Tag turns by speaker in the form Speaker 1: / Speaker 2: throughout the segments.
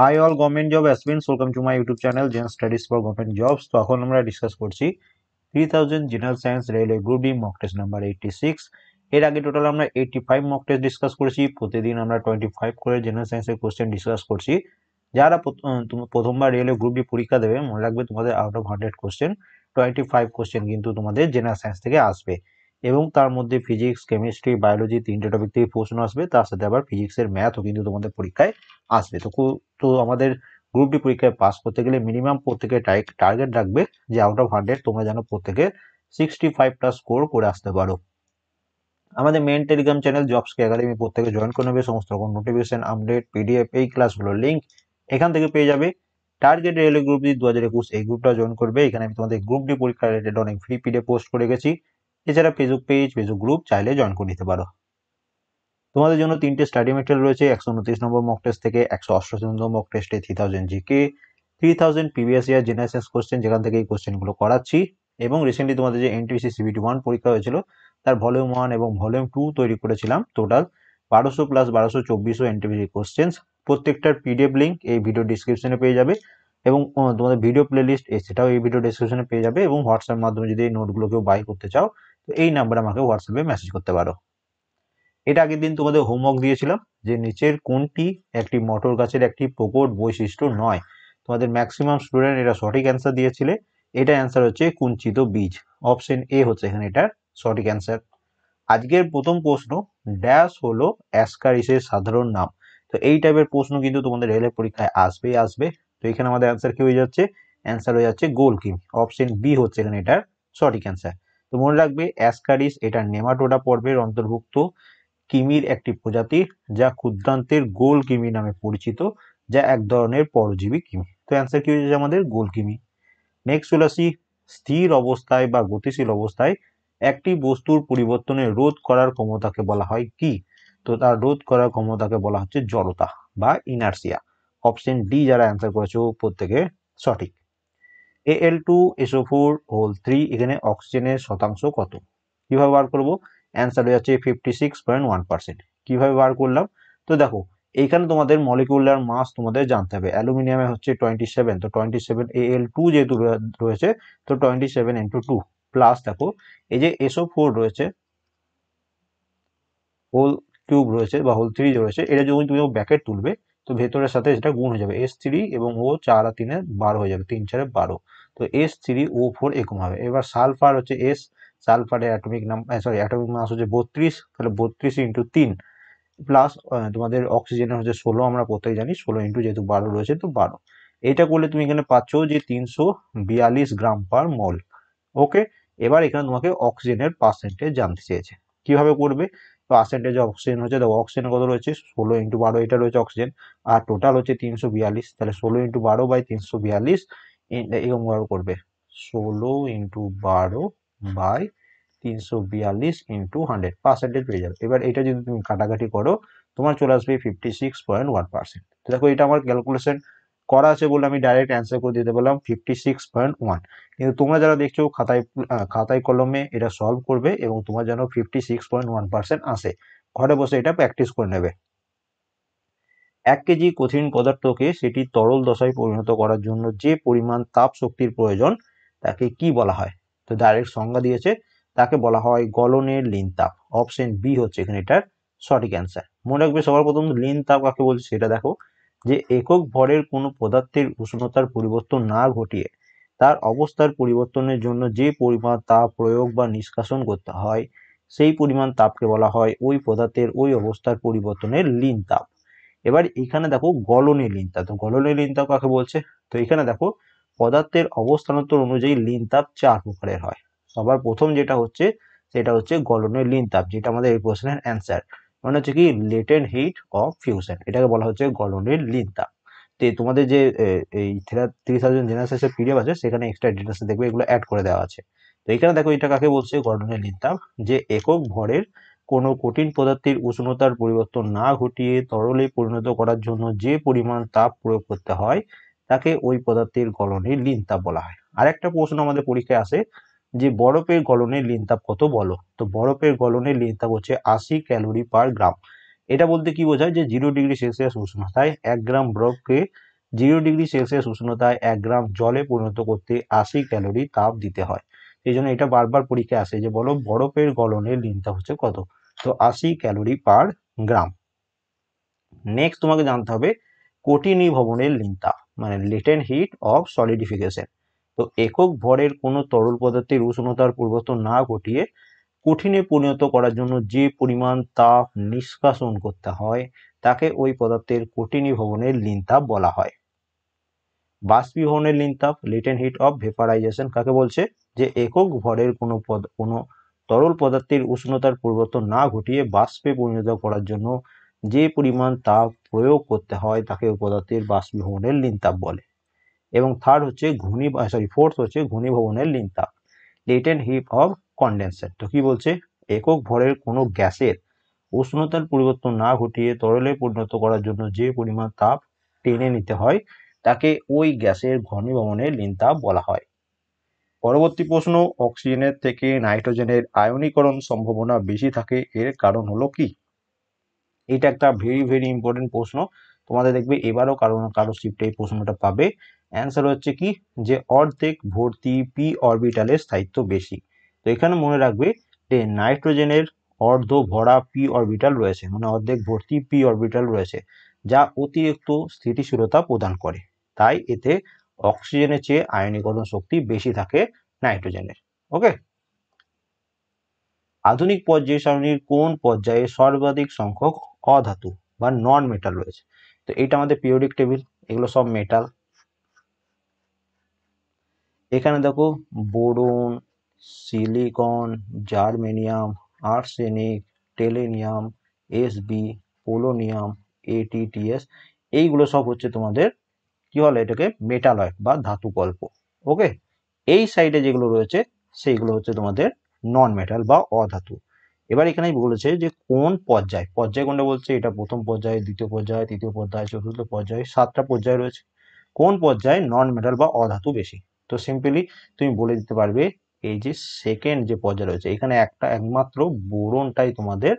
Speaker 1: high all government job aspirants welcome to my YouTube channel Gen Studies for government jobs তো এখন আমরা discuss করছি three thousand general science railway group D mock test number eighty six এর আগে total আমরা eighty five mock test discuss করেছি প্রতিদিন আমরা টোয়েন্টি ফাইভ করে জেনারেল সায়েন্সের কোশ্চেন ডিসকাস করছি যারা প্রথমবার রেলওয়ে গ্রুপ ডি পরীক্ষা দেবে মনে রাখবে তোমাদের out of hundred question twenty five question কিন্তু তোমাদের জেনারেল সায়েন্স থেকে আসবে এবং তার মধ্যে ফিজিক্স কেমিস্ট্রি বায়োলজি তিনটে টপিক থেকে প্রশ্ন আসবে তার সাথে আবার ফিজিক্সের ম্যাথও কিন্তু তোমাদের পরীক্ষায় আসবে তো তো আমাদের গ্রুপ ডি পরীক্ষায় পাস করতে গেলে মিনিমাম প্রত্যেকে টার্গেট রাখবে যে আউট অফ হান্ড্রেড তোমরা যেন প্রত্যেকে সিক্সটি ফাইভ প্লাস স্কোর করে আসতে পারো আমাদের মেন টেলিগ্রাম চ্যানেল জবসকে একাডেমি প্রত্যেকে জয়েন করে নেবে সমস্ত রকম নোটিফিকেশন আপডেট পিডিএফ এই ক্লাসগুলোর লিঙ্ক এখান থেকে পেয়ে যাবে টার্গেট রেলওয়ে গ্রুপ ডি দু হাজার একুশ এই গ্রুপটা জয়েন করবে এখানে আমি তোমাদের গ্রুপ ডি পরীক্ষা রিলেটেড অনেক ফ্রি পিডিএফ পোস্ট করে গেছি এছাড়া ফেসবুক পেজ ফেসবুক গ্রুপ চাইলে জয়েন করে নিতে পারো তোমাদের জন্য তিনটে স্টাডি মেটেরিয়াল রয়েছে একশো উনত্রিশ নম্বর মক টেস্ট থেকে একশো অষ্টআশি নম্বর মক টেস্টে three thousand GK three thousand previous year generation question যেখান থেকে এই কোশ্চেনগুলো করাচ্ছি এবং রিসেন্টলি তোমাদের যে এনটিসি সিবিটি ওয়ান পরীক্ষা হয়েছিল তার ভলিউম ওয়ান এবং ভলিউম টু তৈরি করেছিলাম টোটাল বারোশো প্লাস বারোশো চব্বিশশো এনটিভিসি কোশ্চেন্স প্রত্যেকটার পিডিএফ লিঙ্ক এই ভিডিও ডিসক্রিপশনে পেয়ে যাবে এবং তোমাদের ভিডিও প্লেলিস্ট সেটাও এই ভিডিও ডিসক্রিপশনে পেয়ে যাবে এবং হোয়াটসঅ্যাপ মাধ্যমে যদি এই নোটগুলো কেউ বাই করতে চাও এই নাম্বার আমাকে হোয়াটসঅ্যাপে মেসেজ করতে পারো এটা আগের দিন তোমাদের হোমওয়ার্ক দিয়েছিলাম যে নিচের কোনটি একটি মটর গাছের একটি প্রকট বৈশিষ্ট্য নয় তোমাদের ম্যাক্সিমাম স্টুডেন্ট এটা সঠিক অ্যান্সার দিয়েছিলে এটা অ্যান্সার হচ্ছে কুঞ্চিত বীজ অপশন এ হচ্ছে এখানে এটার সঠিক অ্যান্সার আজকের প্রথম প্রশ্ন ড্যাশ হলো অ্যাসকারিসের সাধারণ নাম তো এই টাইপের প্রশ্ন কিন্তু তোমাদের রেলের পরীক্ষায় আসবেই আসবে তো এখানে আমাদের অ্যান্সার কি হয়ে যাচ্ছে অ্যান্সার হয়ে যাচ্ছে গোলকিম অপশন বি হচ্ছে এখানে এটার সঠিক অ্যান্সার তো মনে রাখবে অ্যাসকারিস এটা নেমাটোডা পর্বের অন্তর্ভুক্ত কিমির একটি প্রজাতি যা ক্ষুদ্রান্তের গোল কিমি নামে পরিচিত যা এক ধরনের পরজীবী কিমি তো অ্যান্সার কি হয়েছে আমাদের গোল কিমি নেক্সট চলে আসি স্থির অবস্থায় বা গতিশীল অবস্থায় একটি বস্তুর পরিবর্তনে রোধ করার ক্ষমতাকে বলা হয় কি তো তার রোধ করার ক্ষমতাকে বলা হচ্ছে জড়তা বা ইনার্সিয়া অপশন ডি যারা অ্যান্সার করেছে প্রত্যেকে সঠিক L two SO four whole three এখানে অক্সিজেনের শতাংশ কত কীভাবে বার করবো आंसर হয়ে যাচ্ছে fifty six point one percent কীভাবে বার করলাম তো দেখো এখানে তোমাদের মলিকুলার মাস তোমাদের জানতে হবে অ্যালুমিনিয়ামে হচ্ছে টোয়েন্টি সেভেন তো twenty seven A L two যেহেতু রয়েছে তো টোয়েন্টি সেভেন টু প্লাস দেখো এই যে SO4 ফোর রয়েছে হোল কিউব রয়েছে বা হোল থ্রি রয়েছে এটা যখন তুমি ব্যাকেট তুলবে তো ভেতরের সাথে এটা গুণ হয়ে যাবে এস থ্রি এবং ও চার আর তিনে বারো হয়ে যাবে তিন চারে বারো তো এস থ্রি ও ফোর এরকম হবে এবার সালফার হচ্ছে এস সালফারের অ্যাটমিক নাম সরি অ্যাটমিক মাস হচ্ছে বত্রিশ তাহলে বত্রিশ ইন্টু তিন প্লাস তোমাদের অক্সিজেনের হচ্ছে ষোলো আমরা প্রত্যেক জানি ষোলো ইন্টু যেহেতু বারো রয়েছে তো বারো এটা করলে তুমি এখানে পাচ্ছ যে তিনশো বিয়াল্লিশ গ্রাম পার মল ওকে এবার এখানে তোমাকে অক্সিজেনের পার্সেন্টেজ জানতে চেয়েছে কিভাবে করবে পার্সেন্টেজ অক্সিজেন হচ্ছে দেখো অক্সিজেন কত রয়েছে ষোলো ইন্টু বারো এটা রয়েছে অক্সিজেন আর টোটাল হচ্ছে তিনশো বিয়াল্লিশ তাহলে ষোলো ইন্টু বারো বাই তিনশো বিয়াল্লিশ ভাবে করবে ষোলো ইন্টু বারো বাই তিনশো বিয়াল্লিশ ইন্টু হান্ড্রেড পার্সেন্টেজ পেয়ে যাবে এবার এটা যদি তুমি কাটাকাটি করো তোমার চলে আসবে fifty six point one percent দেখো এটা আমার ক্যালকুলেশন করা আছে বলে আমি ডাইরেক্ট অ্যান্সার করে দিতে পারলাম ফিফটি সিক্স পয়েন্ট ওয়ান কিন্তু তোমরা যারা দেখছো খাতায় খাতায় কলমে এটা সলভ করবে এবং তোমার যেন fifty six point one percent আসে ঘরে বসে এটা প্র্যাকটিস করে নেবে এক কেজি কঠিন পদার্থকে সেটি তরল দশায় পরিণত করার জন্য যে পরিমাণ তাপ শক্তির প্রয়োজন তাকে কি বলা হয় তো ডাইরেক্ট সংজ্ঞা দিয়েছে তাকে বলা হয় গলনের লিন তাপ অপশন বি হচ্ছে এখানে এটার সঠিক অ্যান্সার মনে রাখবে সবার প্রথম লিন তাপ কাকে বলছে সেটা দেখো যে একক ভরের কোনো পদার্থের উষ্ণতার পরিবর্তন না ঘটিয়ে তার অবস্থার পরিবর্তনের জন্য যে পরিমাণ তাপ প্রয়োগ বা নিষ্কাশন করতে হয় সেই পরিমাণ তাপকে বলা হয় ওই পদার্থের ওই অবস্থার পরিবর্তনের লিন তাপ এবার এখানে দেখো গলনে লিনতাপ তাপ তো গলনে লিন তাপ কাকে বলছে তো এখানে দেখো পদার্থের অবস্থানোত্তর অনুযায়ী লিন তাপ চার প্রকারের হয় সবার প্রথম যেটা হচ্ছে সেটা হচ্ছে গলনের লিন তাপ যেটা আমাদের এই প্রশ্নের অ্যান্সার মানে হচ্ছে কি লেটেন্ট হিট অফ ফিউশন এটাকে বলা হচ্ছে গলনের লিন্তা তো তোমাদের যে এই থ্রি থাউজেন্ড জেনারেশনের পিডিএফ আছে সেখানে এক্সট্রা ডিটেলস দেখবে এগুলো অ্যাড করে দেওয়া আছে তো এখানে দেখো এটা কাকে বলছে গলনের লিনতা যে একক ভরের কোনো কঠিন পদার্থের উষ্ণতার পরিবর্তন না ঘটিয়ে তরলে পরিণত করার জন্য যে পরিমাণ তাপ প্রয়োগ করতে হয় তাকে ওই পদার্থের গলনের লিনতা বলা হয় আরেকটা প্রশ্ন আমাদের পরীক্ষায় আসে যে বরফের গলনের লিনতাপ কত বলো তো বরফের গলনের লিনতাপ হচ্ছে আশি ক্যালোরি পার গ্রাম এটা বলতে কি বোঝায় যে জিরো ডিগ্রি সেলসিয়াস উষ্ণতায় এক গ্রাম বরফকে জিরো ডিগ্রি সেলসিয়াস উষ্ণতায় এক গ্রাম জলে পরিণত করতে আশি ক্যালোরি তাপ দিতে হয় এই জন্য এটা বারবার পরীক্ষায় আসে যে বলো বরফের গলনের লিনতাপ হচ্ছে কত তো আশি ক্যালোরি পার গ্রাম নেক্সট তোমাকে জানতে হবে কঠিনী ভবনের লিনতাপ মানে লিটেন হিট অফ সলিডিফিকেশন তো একক ভরের কোনো তরল পদার্থের উষ্ণতার পরিবর্তন না ঘটিয়ে কঠিনে পরিণত করার জন্য যে পরিমাণ তাপ নিষ্কাশন করতে হয় তাকে ওই পদার্থের কঠিনীভবনের লিনতাপ বলা হয় বাষ্পীভবনের লিনতাপ লিটেন হিট অফ ভেপারাইজেশন কাকে বলছে যে একক ভরের কোনো পদ কোনো তরল পদার্থের উষ্ণতার পরিবর্তন না ঘটিয়ে বাষ্পে পরিণত করার জন্য যে পরিমাণ তাপ প্রয়োগ করতে হয় তাকে ওই পদার্থের বাষ্পীভবনের লিনতাপ বলে এবং থার্ড হচ্ছে ঘূর্ণি সরি ফোর্থ হচ্ছে ঘূর্ণিভবনের লিনতাপ লেটেন্ট হিপ অফ কনডেন্সেট তো কি বলছে একক ভরের কোনো গ্যাসের উষ্ণতার পরিবর্তন না ঘটিয়ে তরলে পরিণত করার জন্য যে পরিমাণ তাপ টেনে নিতে হয় তাকে ওই গ্যাসের ঘনীভবনের লিনতাপ বলা হয় পরবর্তী প্রশ্ন অক্সিজেনের থেকে নাইট্রোজেনের আয়নীকরণ সম্ভাবনা বেশি থাকে এর কারণ হলো কি এটা একটা ভেরি ভেরি ইম্পর্টেন্ট প্রশ্ন তোমাদের দেখবে এবারও কারো কারো শিফটে এই প্রশ্নটা পাবে অ্যান্সার হচ্ছে কি যে অর্ধেক ভর্তি পি অরবিটালের স্থায়িত্ব বেশি তো এখানে মনে রাখবে যে নাইট্রোজেনের অর্ধ ভরা পি অরবিটাল রয়েছে মানে অর্ধেক ভর্তি পি অরবিটাল রয়েছে যা অতিরিক্ত স্থিতিশীলতা প্রদান করে তাই এতে অক্সিজেনের চেয়ে আয়নীকরণ শক্তি বেশি থাকে নাইট্রোজেনের ওকে আধুনিক পর্যায়ে সারণীর কোন পর্যায়ে সর্বাধিক সংখ্যক অধাতু বা নন মেটাল রয়েছে তো এটা আমাদের পিওরিক টেবিল এগুলো সব মেটাল এখানে দেখো boron silicon germanium arsenic tellurium SB polonium এটিটিএস এইগুলো সব হচ্ছে তোমাদের কি হলো এটাকে মেটালয় বা ধাতু গল্প ওকে এই সাইডে যেগুলো রয়েছে সেইগুলো হচ্ছে তোমাদের নন মেটাল বা অধাতু এবার এখানে বলেছে যে কোন পর্যায় পর্যায় কোনটা বলছে এটা প্রথম পর্যায়ে দ্বিতীয় পর্যায়ে তৃতীয় পর্যায় চতুর্থ পর্যায়ে সাতটা পর্যায় রয়েছে কোন পর্যায়ে নন মেটাল বা অধাতু বেশি তো সিম্পলি তুমি বলে দিতে পারবে এই যে সেকেন্ড যে পর্যায় রয়েছে এখানে একটা একমাত্র বোরনটাই তোমাদের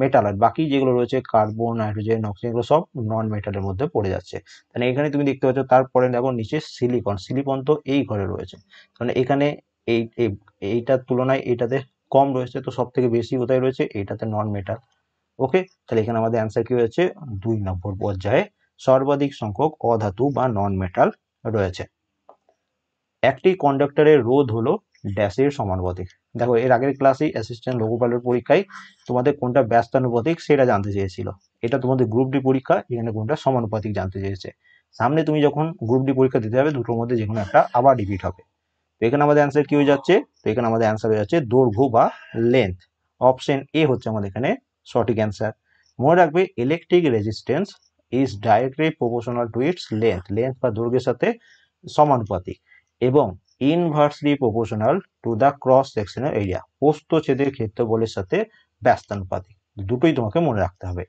Speaker 1: মেটাল আর বাকি যেগুলো রয়েছে কার্বন নাইট্রোজেন অক্সিজেন এগুলো সব নন মেটালের মধ্যে পড়ে যাচ্ছে তাহলে এখানে তুমি দেখতে পাচ্ছ তারপরে দেখো নিচে সিলিকন সিলিকন তো এই ঘরে রয়েছে মানে এখানে এই এইটার তুলনায় এটাতে কম রয়েছে তো সব থেকে বেশি কোথায় রয়েছে এটাতে নন মেটাল ওকে তাহলে এখানে আমাদের অ্যান্সার কি হয়েছে দুই নম্বর পর্যায়ে সর্বাধিক সংখ্যক অধাতু বা নন মেটাল রয়েছে একটি কন্ডাক্টরের রোধ হলো ড্যাশের সমানুপাতিক দেখো এর আগের ক্লাসে অ্যাসিস্ট্যান্ট লঘুপালের পরীক্ষায় তোমাদের কোনটা ব্যস্তানুপাতিক সেটা জানতে চেয়েছিল এটা তোমাদের গ্রুপ ডি পরীক্ষা এখানে কোনটা সমানুপাতিক জানতে চেয়েছে সামনে তুমি যখন গ্রুপ ডি পরীক্ষা দিতে হবে দুটোর মধ্যে যে কোনো একটা আবার ডিপিট হবে তো এখানে আমাদের অ্যান্সার কি হয়ে যাচ্ছে তো এখানে আমাদের অ্যান্সার হয়ে যাচ্ছে দৈর্ঘ্য বা লেন্থ অপশন এ হচ্ছে আমাদের এখানে সঠিক অ্যান্সার মনে রাখবে electric resistance is directly proportional to its length length বা দৈর্ঘ্যের সাথে সমানুপাতিক এবং inversely proportional to the cross সেকশনের এরিয়া প্রস্থচ্ছেদের ক্ষেত্রফলের সাথে ব্যস্তানুপাতিক দুটোই তোমাকে মনে রাখতে হবে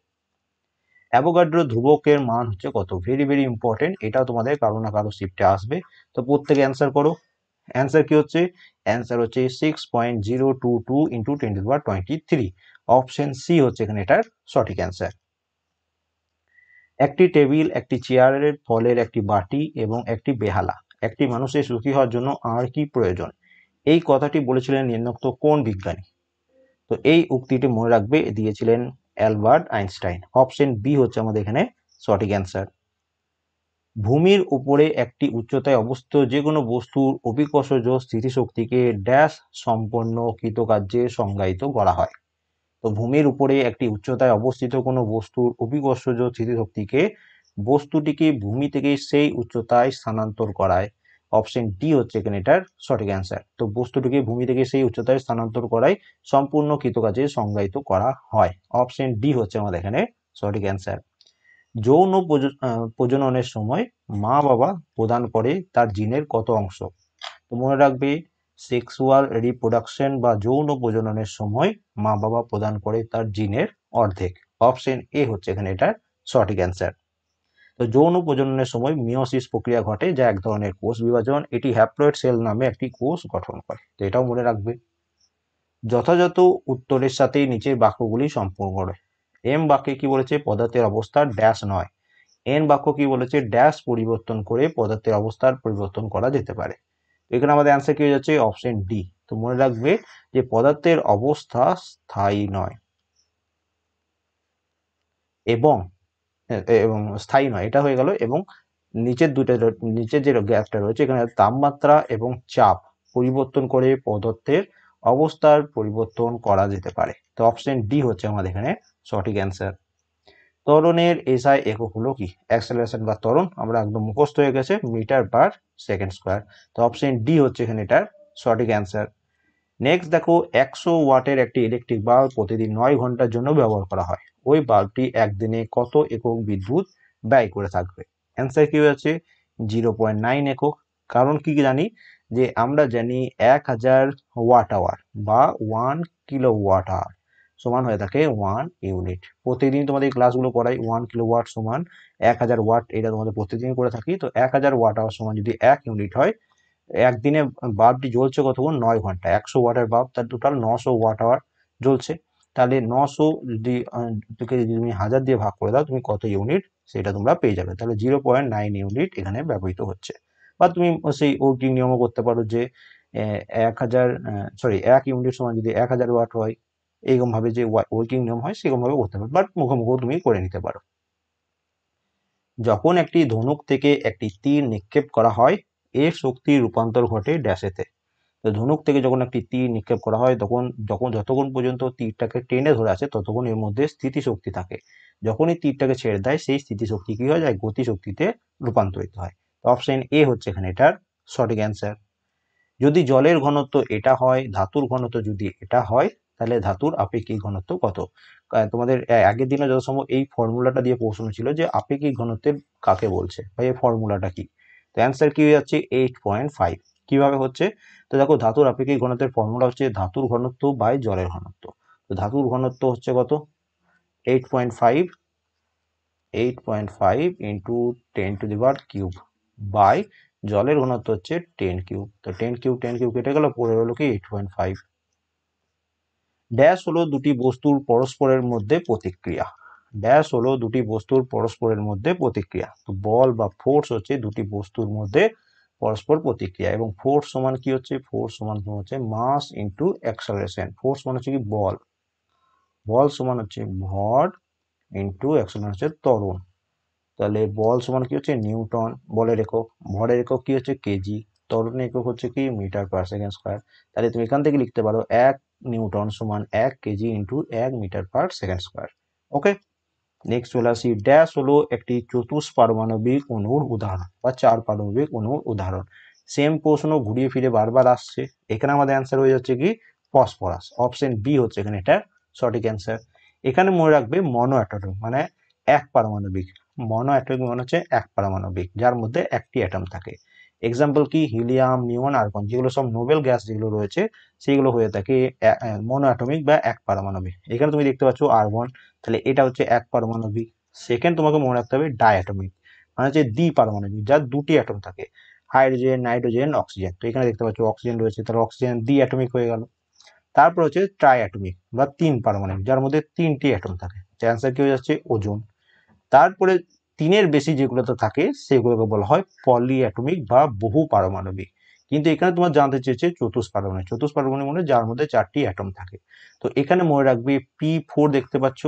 Speaker 1: অ্যাভোগাড্রো ধ্রুবকের মান হচ্ছে কত ভেরি ভেরি ইম্পর্টেন্ট এটাও তোমাদের কারো না কারো শিফটে আসবে তো প্রত্যেকে অ্যান্সার করো অ্যান্সার কি হচ্ছে অ্যান্সার হচ্ছে six point zero two two into twenty বা টোয়েন্টি থ্রি অপশন সি হচ্ছে এখানে এটার সঠিক অ্যান্সার একটি টেবিল একটি চেয়ারের ফলের একটি বাটি এবং একটি বেহালা একটি মানুষের সুখী হওয়ার জন্য আর কি প্রয়োজন এই কথাটি বলেছিলেন নিম্নোক্ত কোন বিজ্ঞানী তো এই উক্তিটি মনে রাখবে দিয়েছিলেন অ্যালবার্ট আইনস্টাইন অপশন বি হচ্ছে আমাদের এখানে সঠিক অ্যান্সার ভূমির উপরে একটি উচ্চতায় অবস্থিত যে কোনো বস্তুর অভিকর্ষজ স্থিতিশক্তিকে ড্যাশ সম্পন্ন কৃতকার্যে সংজ্ঞায়িত করা হয় তো ভূমির উপরে একটি উচ্চতায় অবস্থিত কোনো বস্তুর অভিকর্ষজ স্থিতিশক্তিকে বস্তুটিকে ভূমি থেকে সেই উচ্চতায় স্থানান্তর করায় অপশন ডি হচ্ছে এখানে এটার সঠিক অ্যান্সার তো বস্তুটিকে ভূমি থেকে সেই উচ্চতায় স্থানান্তর করায় সম্পূর্ণ কৃতকাজে সংজ্ঞায়িত করা হয় অপশন ডি হচ্ছে আমাদের এখানে সঠিক অ্যান্সার যৌন প্রজননের সময় মা বাবা প্রদান করে তার জিনের কত অংশ তো মনে রাখবে সেক্সুয়াল রিপ্রোডাকশন বা যৌন প্রজননের সময় মা বাবা প্রদান করে তার জিনের অর্ধেক অপশন এ হচ্ছে এখানে এটার সঠিক অ্যান্সার তো যৌন প্রজননের সময় মিওসিস প্রক্রিয়া ঘটে যা এক ধরনের কোষ বিভাজন এটি হ্যাপ্লয়েড সেল নামে একটি কোষ গঠন করে তো এটাও মনে রাখবে যথাযথ উত্তরের সাথেই নিচের বাক্যগুলি সম্পূর্ণ করে এম বাক্যে কি বলেছে পদার্থের অবস্থা ড্যাশ নয় এন বাক্য কি বলেছে ড্যাশ পরিবর্তন করে পদার্থের অবস্থার পরিবর্তন করা যেতে পারে এখানে আমাদের অ্যান্সার কি হয়ে যাচ্ছে অপশন ডি তো মনে রাখবে যে পদার্থের অবস্থা স্থায়ী নয় এবং হ্যাঁ, এবং স্থায়ী নয় এটা হয়ে গেল এবং নিচের দুটা নিচের যে গ্যাসটা রয়েছে এখানে তাপমাত্রা এবং চাপ পরিবর্তন করে পদার্থের অবস্থার পরিবর্তন করা যেতে পারে তো অপশন ডি হচ্ছে আমাদের এখানে সঠিক অ্যান্সার ত্বরণের এসআই একক হলো কি অ্যাক্সেলারেশন বা তরণ আমরা একদম মুখস্থ হয়ে গেছে মিটার পার সেকেন্ড স্কোয়ার তো অপশন ডি হচ্ছে এখানে এটার সঠিক অ্যান্সার নেক্সট দেখো একশো ওয়াটের একটি ইলেকট্রিক বাল্ব প্রতিদিন নয় ঘন্টার জন্য ব্যবহার করা হয় ওই বাল্বটি একদিনে কত একক বিদ্যুৎ ব্যয় করে থাকবে অ্যান্সার কী হয়েছে জিরো পয়েন্ট নাইন একক কারণ কি জানি যে আমরা জানি এক হাজার ওয়াট আওয়ার বা ওয়ান কিলো ওয়াট আওয়ার সমান হয়ে থাকে ওয়ান ইউনিট প্রতিদিন তোমাদের ক্লাসগুলো করাই ওয়ান কিলো ওয়াট সমান এক হাজার ওয়াট এটা তোমাদের প্রতিদিন করে থাকি তো এক হাজার ওয়াট আওয়ার সমান যদি এক ইউনিট হয় একদিনে বাল্বটি জ্বলছে কতক্ষণ নয় ঘন্টা একশো ওয়াটের বাল্ব তার টোটাল নশো ওয়াট আওয়ার জ্বলছে তাহলে নশো যদি তুমি হাজার দিয়ে ভাগ করে দাও তুমি কত ইউনিট সেটা তোমরা পেয়ে যাবে তাহলে জিরো পয়েন্ট নাইন ইউনিট এখানে ব্যবহৃত হচ্ছে বা তুমি সেই ওয়ার্কিং নিয়মও করতে পারো যে এক হাজার সরি এক ইউনিট সমান যদি এক হাজার ওয়াট হয় এইরকমভাবে যে ওয়ার্কিং নিয়ম হয় সেরকমভাবে করতে পারো বাট মুখোমুখি তুমি করে নিতে পারো যখন একটি ধনুক থেকে একটি তীর নিক্ষেপ করা হয় এর শক্তি রূপান্তর ঘটে ড্যাশেতে তো ধনুক থেকে যখন একটি তীর নিক্ষেপ করা হয় তখন যখন যতক্ষণ পর্যন্ত তীরটাকে টেনে ধরে আছে ততক্ষণ এর মধ্যে স্থিতিশক্তি থাকে যখনই তীরটাকে ছেড়ে দেয় সেই স্থিতিশক্তি কী হয়ে যায় গতিশক্তিতে রূপান্তরিত হয় তো অপশন এ হচ্ছে এখানে এটার সঠিক অ্যান্সার যদি জলের ঘনত্ব এটা হয় ধাতুর ঘনত্ব যদি এটা হয় তাহলে ধাতুর আপেক্ষিক ঘনত্ব কত তোমাদের আগের দিনে যত সময় এই ফর্মুলাটা দিয়ে প্রশ্ন ছিল যে আপেক্ষিক ঘনত্বের কাকে বলছে ভাই এই ফর্মুলাটা কি তো অ্যান্সার কি হয়ে যাচ্ছে এইট পয়েন্ট ফাইভ কীভাবে হচ্ছে তো দেখো ধাতুর আপেক্ষিক ঘনত্বের ফর্মুলা হচ্ছে ধাতুর ঘনত্ব বাই জলের ঘনত্ব তো ধাতুর ঘনত্ব হচ্ছে কত eight point five eight point five into ten two the cube by জলের ঘনত্ব হচ্ছে টেন কিউব তো টেন কিউব টেন কিউব কেটে গেল পরে হলো কি এইট পয়েন্ট ফাইভ ড্যাশ হলো দুটি বস্তুর পরস্পরের মধ্যে প্রতিক্রিয়া ড্যাশ হলো দুটি বস্তুর পরস্পরের মধ্যে প্রতিক্রিয়া তো বল বা ফোর্স হচ্ছে দুটি বস্তুর মধ্যে পরস্পর প্রতিক্রিয়া এবং ফোর্স সমান কি হচ্ছে ফোর্স সমান হচ্ছে মাস ইন্টু অ্যাক্সেলারেশন ফোর্স মানে হচ্ছে কি বল বল সমান হচ্ছে ভর ইন্টু অ্যাক্সেলারেশন হচ্ছে তরুণ তাহলে বল সমান কি হচ্ছে নিউটন বলের একক ভরের একক কি হচ্ছে কেজি তরণের একক হচ্ছে কি মিটার পার সেকেন্ড স্কোয়ার তাহলে তুমি এখান থেকে লিখতে পারো এক নিউটন সমান এক কেজি ইন্টু এক metre per second square okay next চলে আসি ড্যাশ হলো একটি পারমাণবিক অনুর উদাহরণ বা চার পারমাণবিক অনুর উদাহরণ সেম প্রশ্ন ঘুরিয়ে ফিরে বারবার আসছে এখানে আমাদের অ্যান্সার হয়ে যাচ্ছে কি ফসফরাস অপশন বি হচ্ছে এখানে এটা সঠিক অ্যান্সার এখানে মনে রাখবে মনো অ্যাটম মানে এক পারমাণবিক মনো অ্যাটমিক মানে হচ্ছে এক পারমাণবিক যার মধ্যে একটি অ্যাটম থাকে এক্সাম্পল কি হিলিয়াম নিউন আর্গন যেগুলো সব নোবেল গ্যাস যেগুলো রয়েছে সেগুলো হয়ে থাকে মনোঅ্যাটমিক বা এক পারমাণবিক এখানে তুমি দেখতে পাচ্ছ আর্গন তাহলে এটা হচ্ছে এক পারমাণবিক সেকেন্ড তোমাকে মনে রাখতে হবে ডায়াটমিক মানে হচ্ছে দ্বি পারমাণবিক যার দুটি অ্যাটম থাকে হাইড্রোজেন নাইট্রোজেন অক্সিজেন তো এখানে দেখতে পাচ্ছ অক্সিজেন রয়েছে তাহলে অক্সিজেন দ্বি অ্যাটমিক হয়ে গেল তারপর হচ্ছে ট্রাই অ্যাটমিক বা তিন পারমাণবিক যার মধ্যে তিনটি অ্যাটম থাকে অ্যান্সার কি হয়ে যাচ্ছে ওজন তারপরে তিনের বেশি যেগুলোতে থাকে সেগুলোকে বলা হয় পলিঅ্যাটমিক বা বহু পারমাণবিক কিন্তু এখানে তোমার জানতে চেয়েছে চতুষ পারমাণবিক চতুষ পারমাণবিক মানে যার মধ্যে চারটি অ্যাটম থাকে তো এখানে মনে রাখবে পি ফোর দেখতে পাচ্ছ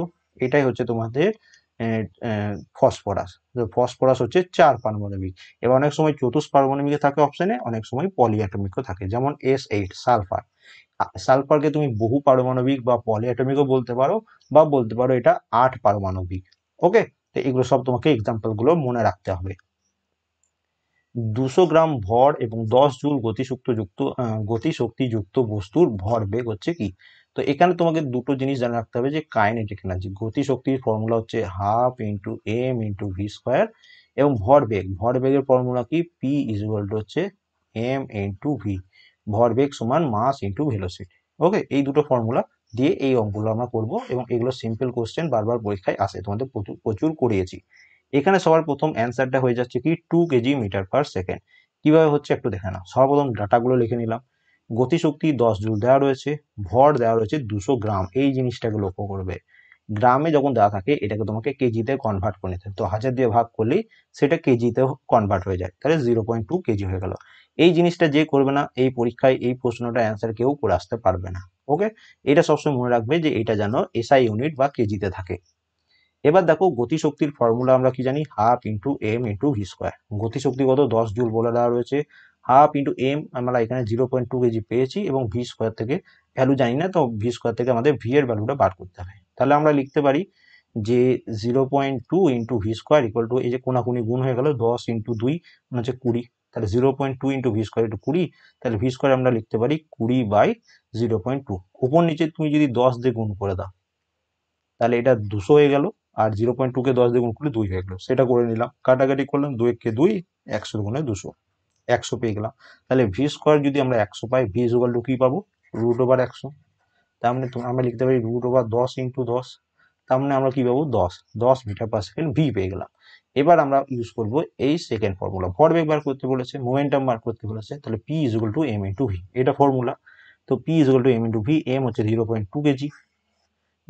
Speaker 1: এটাই হচ্ছে তোমাদের ফসফরাস ফসফরাস হচ্ছে চার পারমাণবিক এবার অনেক সময় চতুষ পারমাণবিক থাকে অপশানে অনেক সময় পলিঅ্যাটমিকও থাকে যেমন এস এইট সালফার সালফারকে তুমি বহু পারমাণবিক বা পলিঅ্যাটমিকও বলতে পারো বা বলতে পারো এটা আট পারমাণবিক ওকে এগুলো সব তোমাকে এক্সাম্পলগুলো মনে রাখতে হবে দুশো গ্রাম ভর এবং দশ জুল গতিশক্ত যুক্ত গতিশক্তিযুক্ত বস্তুর ভর বেগ হচ্ছে কি তো এখানে তোমাকে দুটো জিনিস জানা রাখতে হবে যে কাইনেটিক এনার্জি গতিশক্তির ফর্মুলা হচ্ছে half into M into V square এবং ভর বেগ ভর বেগের ফর্মুলা কি পি ইজ হচ্ছে এম ইন্টু ভি ভরবেগ সমান মাস ইন্টু ভেলোসিটি ওকে এই দুটো ফর্মুলা দিয়ে এই অঙ্কগুলো আমরা করব এবং এগুলো সিম্পল কোশ্চেন বারবার পরীক্ষায় আসে তোমাদের প্রচুর করিয়েছি এখানে সবার প্রথম অ্যান্সারটা হয়ে যাচ্ছে কি two KG metre per second কীভাবে হচ্ছে একটু দেখে না সর্বপ্রথম ডাটাগুলো লিখে নিলাম গতিশক্তি দশ জুল দেওয়া রয়েছে ভর দেওয়া রয়েছে দুশো গ্রাম এই জিনিসটাকে লক্ষ্য করবে গ্রামে যখন দেওয়া থাকে এটাকে তোমাকে কেজিতে কনভার্ট করে নিতে তো হাজার দিয়ে ভাগ করলেই সেটা কেজিতে কনভার্ট হয়ে যায় তাহলে জিরো পয়েন্ট টু কেজি হয়ে গেল এই জিনিসটা যে করবে না এই পরীক্ষায় এই প্রশ্নটা অ্যান্সার কেউ করে আসতে পারবে না ওকে এটা সবসময় মনে রাখবে যে এটা যেন এসআই ইউনিট বা কেজিতে থাকে এবার দেখো গতিশক্তির ফর্মুলা আমরা কি জানি half into M into V square গতিশক্তি কত দশ জুল বলে দেওয়া রয়েছে হাফ ইন্টু এম আমরা এখানে জিরো পয়েন্ট টু কেজি পেয়েছি এবং ভি স্কোয়ার থেকে ভ্যালু জানি না তো ভি স্কোয়ার থেকে আমাদের ভি এর ভ্যালুটা বার করতে হবে তাহলে আমরা লিখতে পারি যে zero point two into V square equal to এই যে কোনাকুনি গুণ হয়ে গেল দশ ইন্টু দুই মানে হচ্ছে কুড়ি তাহলে zero point two into V square একটু কুড়ি তাহলে ভি স্কোয়ার আমরা লিখতে পারি কুড়ি বাই জিরো পয়েন্ট টু উপর নিচে তুমি যদি দশ দিয়ে গুণ করে দাও তাহলে এটা দুশো হয়ে গেল আর জিরো পয়েন্ট টুকে দশ দিয়ে গুণ করলে দুই হয়ে গেলো সেটা করে নিলাম কাটাকাটি করলাম দুই কে দুই একশো গুণে দুশো একশো পেয়ে গেলাম তাহলে ভি স্কোয়ার যদি আমরা একশো পাই ভি ইজুগাল টু কী পাবো রুট ওভার একশো তার মানে আমরা লিখতে পারি রুট ওভার দশ ইন্টু দশ তার মানে আমরা কী পাবো দশ দশ মিটার পার সেকেন্ড ভি পেয়ে গেলাম এবার আমরা ইউজ করব এই সেকেন্ড ফর্মুলা ভরবেগ বার করতে বলেছে মোমেন্টাম বার করতে বলেছে তাহলে P is equal to M into V এটা ফর্মুলা তো P is equal to M into V M হচ্ছে zero point two KG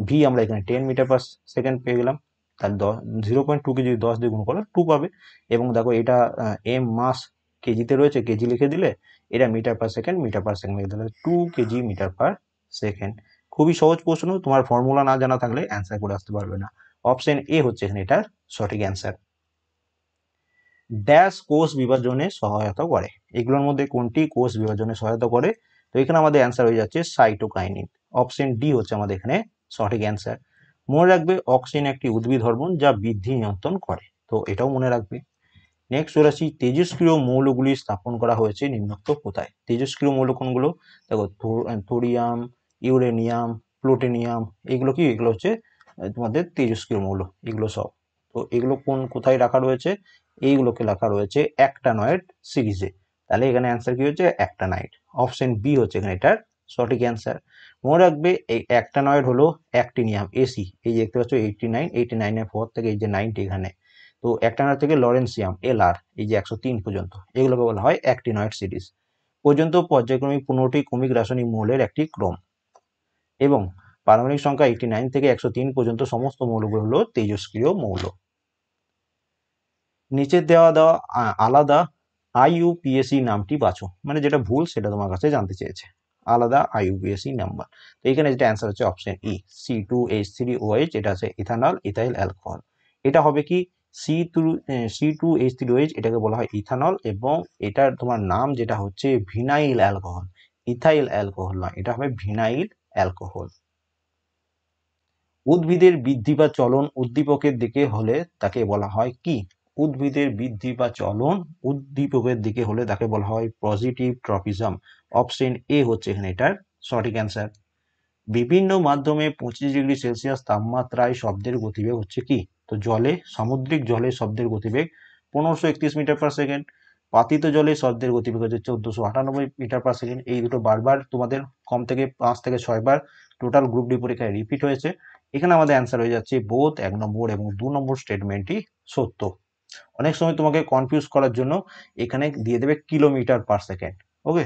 Speaker 1: V আমরা এখানে টেন মিটার পার সেকেন্ড পেয়ে গেলাম তাহলে দশ জিরো পয়েন্ট টু কেজি দশ দিয়ে গুণ করলে টু পাবে এবং দেখো এটা এম মাস কেজিতে রয়েছে কেজি লিখে দিলে এটা metre per second metre per second লিখে দিলে two KG metre per second খুবই সহজ প্রশ্ন তোমার ফর্মুলা না জানা থাকলে অ্যান্সার করে আসতে পারবে না অপশন এ হচ্ছে এখানে এটার সঠিক অ্যান্সার ড্যাশ কোষ বিভাজনে সহায়তা করে এগুলোর মধ্যে কোনটি কোষ বিভাজনে সহায়তা করে তো এখানে আমাদের অ্যান্সার হয়ে যাচ্ছে সাইটোকাইনিন অপশন ডি হচ্ছে আমাদের এখানে সঠিক অ্যান্সার মনে রাখবে অক্সিজেন একটি উদ্ভিদ হরমোন যা বৃদ্ধি নিয়ন্ত্রণ করে তো এটাও মনে রাখবে নেক্সট চলে আসি তেজস্ক্রিয় মৌলগুলি স্থাপন করা হয়েছে নিম্নোক্ত কোথায় তেজস্ক্রিয় মৌল কোনগুলো দেখো থোরিয়াম ইউরেনিয়াম প্লুটেনিয়াম এগুলো কি এগুলো হচ্ছে তোমাদের তেজস্ক্রিয় মৌল এগুলো সব তো এগুলো কোন কোথায় রাখা রয়েছে এইগুলোকে লেখা রয়েছে অ্যাক্টানয়েড সিরিজে তাহলে এখানে অ্যান্সার কি হচ্ছে অ্যাক্টানাইড অপশন বি হচ্ছে এখানে এটার সঠিক অ্যান্সার মনে রাখবে এই অ্যাক্টানয়েড হলো অ্যাক্টিনিয়াম এসি এই দেখতে পাচ্ছ এইটটি নাইন এইটি নাইনের পর থেকে এই যে নাইনটি এখানে তো অ্যাক্টানয়েড থেকে লরেন্সিয়াম এল আর এই যে একশো তিন পর্যন্ত এগুলোকে বলা হয় অ্যাক্টিনয়েড সিরিজ পর্যন্ত পর্যায়ক্রমিক পনেরোটি ক্রমিক রাসায়নিক মৌলের একটি ক্রম এবং পারমাণবিক সংখ্যা এইটি নাইন থেকে একশো তিন পর্যন্ত সমস্ত মৌলগুলো হলো তেজস্ক্রিয় মৌল নিচের দেওয়া দেওয়া আলাদা আইইউপিএসি e নামটি বাছো মানে যেটা ভুল সেটা তোমার কাছে জানতে চেয়েছে আলাদা আইইউপিএসি e নাম্বার তো এখানে যেটা অ্যান্সার হচ্ছে option E C two H three OH এটা আছে ইথানল ইথাইল অ্যালকোহল এটা হবে কি C two C two H three OH এটাকে বলা হয় ইথানল এবং এটার তোমার নাম যেটা হচ্ছে ভিনাইল অ্যালকোহল ইথাইল অ্যালকোহল নয় এটা হবে ভিনাইল অ্যালকোহল উদ্ভিদের বৃদ্ধি বা চলন উদ্দীপকের দিকে হলে তাকে বলা হয় কি উদ্ভিদের বৃদ্ধি বা চলন উদ্দীপকের দিকে হলে তাকে বলা হয় পজিটিভ ট্রপিজম অপশন এ হচ্ছে এখানে এটার সঠিক অ্যান্সার বিভিন্ন মাধ্যমে পঁচিশ ডিগ্রি সেলসিয়াস তাপমাত্রায় শব্দের গতিবেগ হচ্ছে কি তো জলে সামুদ্রিক জলে শব্দের গতিবেগ পনেরোশো একত্রিশ মিটার পার সেকেন্ড পাতিত জলে শব্দের গতিবেগ হচ্ছে চোদ্দোশো আটানব্বই মিটার পার সেকেন্ড এই দুটো বারবার তোমাদের কম থেকে পাঁচ থেকে ছয়বার টোটাল গ্রুপ ডি পরীক্ষায় রিপিট হয়েছে এখানে আমাদের অ্যান্সার হয়ে যাচ্ছে বোধ এক নম্বর এবং দু নম্বর স্টেটমেন্টটি সত্য অনেক সময় তোমাকে কনফিউজ করার জন্য এখানে দিয়ে দেবে কিলোমিটার পার সেকেন্ড ওকে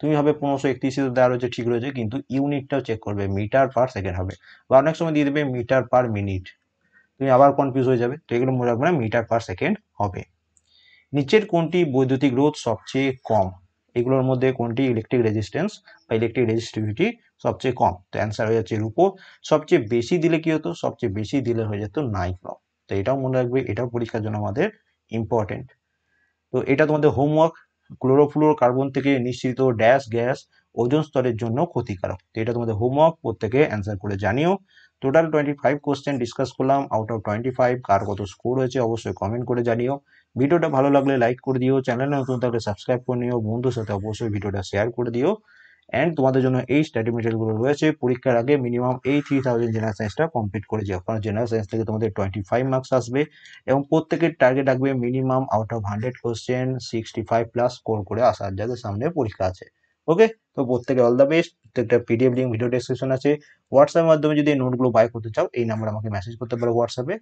Speaker 1: তুমি হবে পনেরোশো একত্রিশে দেওয়া রয়েছে ঠিক রয়েছে কিন্তু ইউনিটটাও চেক করবে মিটার পার সেকেন্ড হবে বা অনেক সময় দিয়ে দেবে মিটার পার মিনিট তুমি আবার কনফিউজ হয়ে যাবে তো এগুলো মনে রাখবে না মিটার পার সেকেন্ড হবে নিচের কোনটি বৈদ্যুতিক রোধ সবচেয়ে কম এগুলোর মধ্যে কোনটি ইলেকট্রিক রেজিস্ট্যান্স বা ইলেকট্রিক রেজিস্টিভিটি সবচেয়ে কম তো অ্যান্সার হয়ে যাচ্ছে রূপো সবচেয়ে বেশি দিলে কি হতো সবচেয়ে বেশি দিলে হয়ে যেত নাইক্রম তো এটাও মনে রাখবে এটাও পরীক্ষার জন্য আমাদের ইম্পর্টেন্ট তো এটা তোমাদের হোমওয়ার্ক ক্লোরোফ্লোর কার্বন থেকে নিঃসৃত ড্যাশ গ্যাস ওজন স্তরের জন্য ক্ষতিকারক তো এটা তোমাদের হোমওয়ার্ক প্রত্যেকে অ্যান্সার করে জানিও total twenty five question discuss করলাম আউট অফ টোয়েন্টি ফাইভ কার কত স্কোর হয়েছে অবশ্যই কমেন্ট করে জানিও ভিডিওটা ভালো লাগলে লাইক করে দিও চ্যানেলে নতুন তাহলে সাবস্ক্রাইব করে নিও বন্ধুর সাথে অবশ্যই ভিডিওটা শেয়ার করে দিও অ্যান্ড তোমাদের জন্য এই স্টাডি মেটেরিয়ালগুলো রয়েছে পরীক্ষার আগে মিনিমাম এই থ্রি থাউজেন্ড জেনারেল সায়েন্সটা কমপ্লিট করে যাও কারণ জেনারেল সায়েন্স থেকে তোমাদের টোয়েন্টি ফাইভ মার্কস আসবে এবং প্রত্যেকের টার্গেট রাখবে minimum out of hundred question sixty five plus score করে আসার যাদের সামনে পরীক্ষা আছে ওকে তো প্রত্যেকে অল দ্য বেস্ট প্রত্যেকটা পিডিএফ লিঙ্ক ভিডিও ডিসক্রিপশন আছে হোয়াটসঅ্যাপের মাধ্যমে যদি নোটগুলো বাই করতে চাও এই নাম্বার আমাকে মেসেজ করতে পারো হোয়াটসঅ্যাপে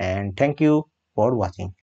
Speaker 1: and thank you for watching